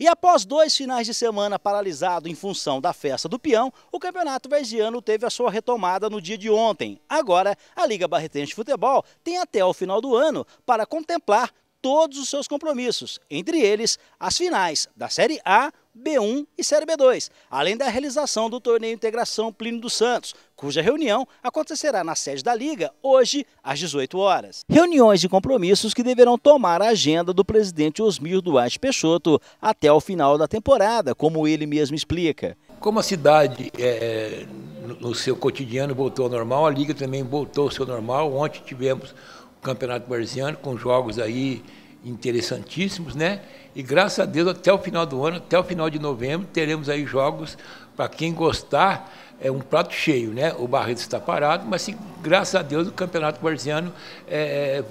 E após dois finais de semana paralisado em função da festa do peão, o Campeonato Verziano teve a sua retomada no dia de ontem. Agora, a Liga Barretense de Futebol tem até o final do ano para contemplar todos os seus compromissos, entre eles as finais da Série A, B1 e Série B2, além da realização do torneio Integração Plínio dos Santos, cuja reunião acontecerá na sede da Liga hoje às 18 horas. Reuniões e compromissos que deverão tomar a agenda do presidente Osmir Duarte Peixoto até o final da temporada, como ele mesmo explica. Como a cidade é, no seu cotidiano voltou ao normal, a Liga também voltou ao seu normal. Ontem tivemos Campeonato Parisiano, com jogos aí interessantíssimos, né? E graças a Deus, até o final do ano, até o final de novembro, teremos aí jogos para quem gostar, é um prato cheio, né? O Barreto está parado, mas se graças a Deus o Campeonato Parisiano é, é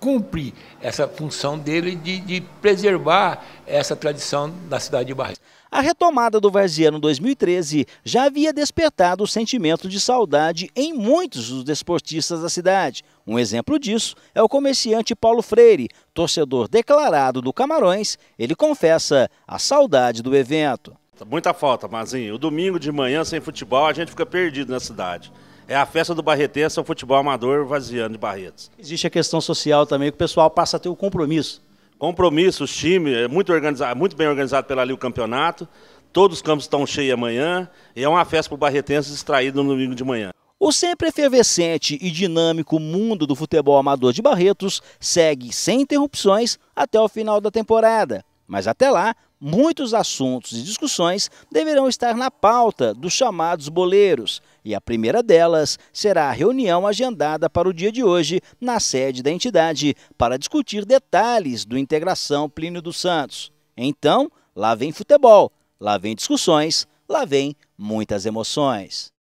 cumpre essa função dele de, de preservar essa tradição da cidade de Barreiros. A retomada do Varziano 2013 já havia despertado o sentimento de saudade em muitos dos desportistas da cidade. Um exemplo disso é o comerciante Paulo Freire, torcedor declarado do Camarões. Ele confessa a saudade do evento. Muita falta, Mazinho. O domingo de manhã, sem futebol, a gente fica perdido na cidade é a festa do Barretense, é o futebol amador vaziano de Barretos. Existe a questão social também, que o pessoal passa a ter o compromisso. Compromisso, os times, é muito, organizado, muito bem organizado pela ali o campeonato. Todos os campos estão cheios amanhã e é uma festa para o Barretense distraído no domingo de manhã. O sempre efervescente e dinâmico mundo do futebol amador de Barretos segue sem interrupções até o final da temporada. Mas até lá, muitos assuntos e discussões deverão estar na pauta dos chamados boleiros, e a primeira delas será a reunião agendada para o dia de hoje na sede da entidade para discutir detalhes do Integração Plínio dos Santos. Então, lá vem futebol, lá vem discussões, lá vem muitas emoções.